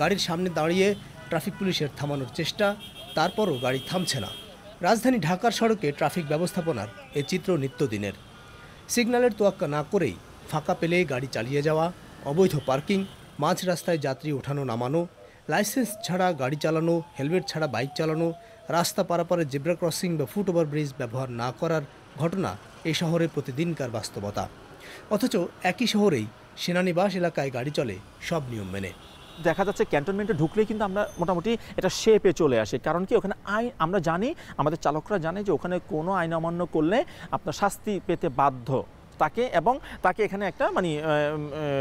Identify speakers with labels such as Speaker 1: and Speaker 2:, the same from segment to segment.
Speaker 1: গাড়ির সামনে দাঁড়িয়ে ট্রাফিক পুলিশের থামানোর চেষ্টা তারপরও গাড়ি থামছে না রাজধানী ঢাকার সড়কে ট্রাফিক ব্যবস্থাপনার এ চিত্র নিত্যদিনের সিগন্যালের তোয়াক্কা না করেই ফাঁকা পেলে গাড়ি চালিয়ে যাওয়া অবৈধ পার্কিং মাঝ রাস্তায় যাত্রী ওঠানো নামানো লাইসেন্স ছাড়া গাড়ি চালানো হেলমেট ছাড়া বাইক চালানো রাস্তা পারাপারে জেব্রা ক্রসিং বা ফুটওভার ব্রিজ ব্যবহার না করার ঘটনা এই শহরে প্রতিদিনকার বাস্তবতা অথচ একই শহরেই
Speaker 2: সেনানিবাস এলাকায় গাড়ি চলে সব নিয়ম মেনে দেখা যাচ্ছে ক্যান্টনমেন্টে ঢুকলেই কিন্তু আমরা মোটামুটি এটা শেপে চলে আসে কারণ কি ওখানে আইন আমরা জানি আমাদের চালকরা জানে যে ওখানে কোনো আইন অমান্য করলে আপনার শাস্তি পেতে বাধ্য তাকে এবং তাকে এখানে একটা মানে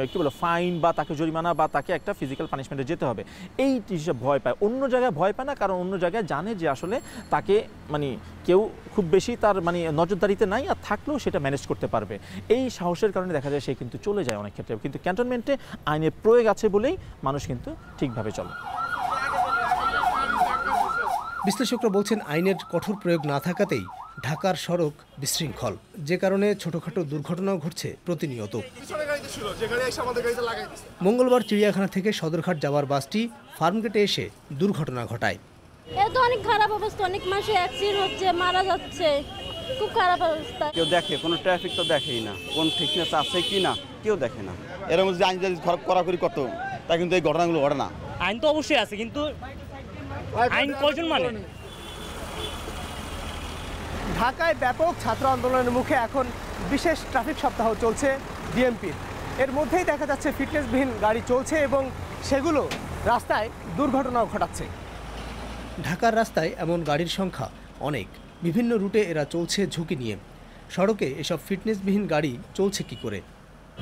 Speaker 2: কী বলো ফাইন বা তাকে জরিমানা বা তাকে একটা ফিজিক্যাল পানিশমেন্টে যেতে হবে এই হিসেবে ভয় পায় অন্য জায়গায় ভয় পায় না কারণ অন্য জায়গায় জানে যে আসলে তাকে মানে কেউ খুব বেশি তার মানে নজরদারিতে নাই আর থাকলেও সেটা ম্যানেজ করতে পারবে এই সাহসের কারণে দেখা যায় সে কিন্তু চলে যায় অনেক ক্ষেত্রে কিন্তু ক্যান্টনমেন্টে আইনের প্রয়োগ আছে বলেই মানুষ কিন্তু ঠিকভাবে চলে বিশ্লেষকরা বলছেন আইনের কঠোর প্রয়োগ না থাকাতেই
Speaker 1: ঢাকার সড়ক বিশৃঙ্খল যে কারণে ছোটখাটো দুর্ঘটনাও ঘটছে প্রতিনিয়ত মঙ্গলবার চিড়িয়াখানা থেকে সদরঘাট যাওয়ার বাসটি ফার্মগেটে এসে দুর্ঘটনা ঘটায় এত অনেক খারাপ অবস্থা অনেক মানুষের অ্যাক্সিডেন্ট হচ্ছে মারা যাচ্ছে খুব খারাপ অবস্থা কেউ
Speaker 2: দেখে কোনো ট্রাফিক তো দেখেই না কোন ফিটনেস আছে কি না কেউ দেখে না এরকম যদি আইন যদি খারাপ করাকরি করতো তা কিন্তু এই ঘটনাগুলো ঘটে না আইন তো অবশ্যই আছে কিন্তু
Speaker 1: আইন কজন মানে ঢাকায় ব্যাপক ছাত্র আন্দোলনের মুখে এখন বিশেষ ট্রাফিক সপ্তাহ চলছে ডিএমপির এর মধ্যেই দেখা যাচ্ছে ফিটনেসবিহীন গাড়ি চলছে এবং সেগুলো রাস্তায় দুর্ঘটনাও ঘটাচ্ছে ঢাকার রাস্তায় এমন গাড়ির সংখ্যা অনেক বিভিন্ন রুটে এরা চলছে ঝুঁকি নিয়ে সড়কে এসব ফিটনেসবিহীন গাড়ি চলছে কি করে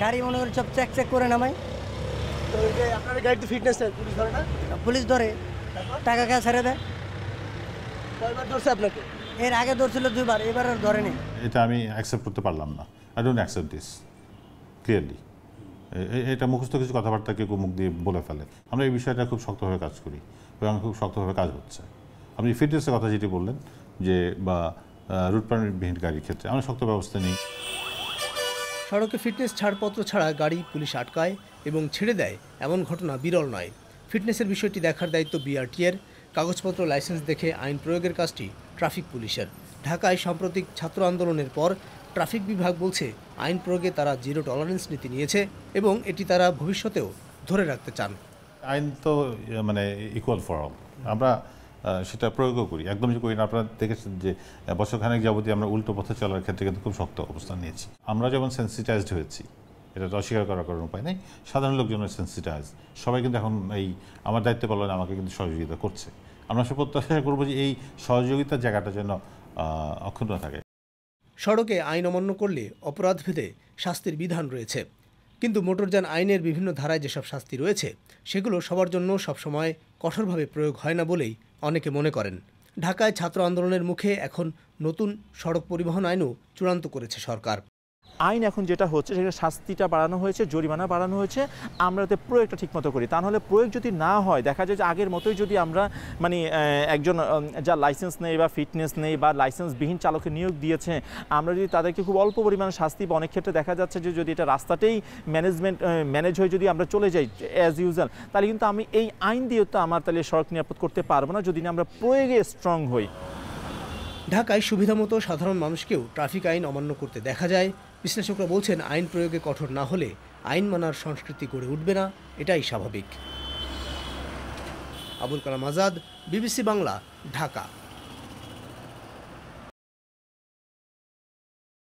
Speaker 1: গাড়ি মনে করেন সব চেক চেক করে নামায় যে আপনার পুলিশ ধরে না পুলিশ ধরে টাকা কে ছেড়ে দেয় আপনাকে এর আগে ধরছিল দুইবার এবার আর ধরেনি
Speaker 3: এটা আমি অ্যাকসেপ্ট করতে পারলাম না I don't accept this clearly এটা মুখস্থ কিছু কথাবার্তা কেউ মুখ দিয়ে বলে ফেলে আমরা এই বিষয়টা খুব শক্তভাবে কাজ করি এবং খুব শক্তভাবে কাজ হচ্ছে আপনি ফিটনেসের কথা যেটি বললেন যে বা রুট পারমিটবিহীন গাড়ির ক্ষেত্রে আমরা শক্ত ব্যবস্থা নিই
Speaker 1: সড়কে ফিটনেস ছাড়পত্র ছাড়া গাড়ি পুলিশ আটকায় এবং ছেড়ে দেয় এমন ঘটনা বিরল নয় ফিটনেসের বিষয়টি দেখার দায়িত্ব বিআরটিএর কাগজপত্র লাইসেন্স দেখে আইন প্রয়োগের কাজটি ট্রাফিক পুলিশের ঢাকায় সাম্প্রতিক ছাত্র আন্দোলনের পর ট্রাফিক বিভাগ বলছে আইন প্রয়োগে তারা জিরো টলারেন্স নীতি নিয়েছে এবং এটি তারা ভবিষ্যতেও ধরে রাখতে চান
Speaker 3: আইন তো ইয়ে, মানে ইকুয়াল ফর অল আমরা সেটা প্রয়োগও করি একদম করি না আপনারা দেখেছেন যে বছরখানেক যাবতীয় আমরা উল্টো পথে চলার ক্ষেত্রে কিন্তু খুব শক্ত অবস্থান নিয়েছি আমরা যেমন সেন্সিটাইজড হয়েছি এটা অস্বীকার করার কোনো উপায় নেই সাধারণ লোকজনের সেন্সিটাইজ সবাই কিন্তু এখন এই আমার দায়িত্ব পালনে আমাকে কিন্তু সহযোগিতা করছে আমরা সব প্রত্যাশা করবো যে এই সহযোগিতার জায়গাটা যেন অক্ষুণ্ণ থাকে
Speaker 1: সড়কে আইন অমান্য করলে অপরাধভেদে
Speaker 3: শাস্তির বিধান রয়েছে
Speaker 1: কিন্তু মোটরযান আইনের বিভিন্ন ধারায় যেসব শাস্তি রয়েছে সেগুলো সবার জন্য সবসময় কঠোরভাবে প্রয়োগ হয় না বলেই অনেকে মনে করেন ঢাকায় ছাত্র আন্দোলনের মুখে এখন নতুন সড়ক
Speaker 2: পরিবহন আইনও চূড়ান্ত করেছে সরকার আইন এখন যেটা হচ্ছে সেখানে শাস্তিটা বাড়ানো হয়েছে জরিমানা বাড়ানো হয়েছে আমরা যাতে প্রয়োগটা ঠিকমতো করি তা নাহলে প্রয়োগ যদি না হয় দেখা যায় যে আগের মতোই যদি আমরা মানে একজন যা লাইসেন্স নেই বা ফিটনেস নেই বা লাইসেন্সবিহীন চালকে নিয়োগ দিয়েছে আমরা যদি তাদেরকে খুব অল্প পরিমাণে শাস্তি বা অনেক ক্ষেত্রে দেখা যাচ্ছে যে যদি এটা রাস্তাতেই ম্যানেজমেন্ট ম্যানেজ হয়ে যদি আমরা চলে যাই অ্যাজ ইউজাল তাহলে কিন্তু আমি এই আইন দিয়েও তো আমার তাহলে সড়ক নিরাপদ করতে পারবো না যদি না আমরা প্রয়োগে স্ট্রং হই ঢাকায় সুবিধামতো সাধারণ
Speaker 1: মানুষকেও ট্রাফিক আইন অমান্য করতে দেখা যায় বিশ্লেষকরা বলছেন আইন প্রয়োগে কঠোর না হলে আইন মানার সংস্কৃতি গড়ে উঠবে না এটাই স্বাভাবিক আবুল
Speaker 2: কালাম আজাদ বিবিসি বাংলা ঢাকা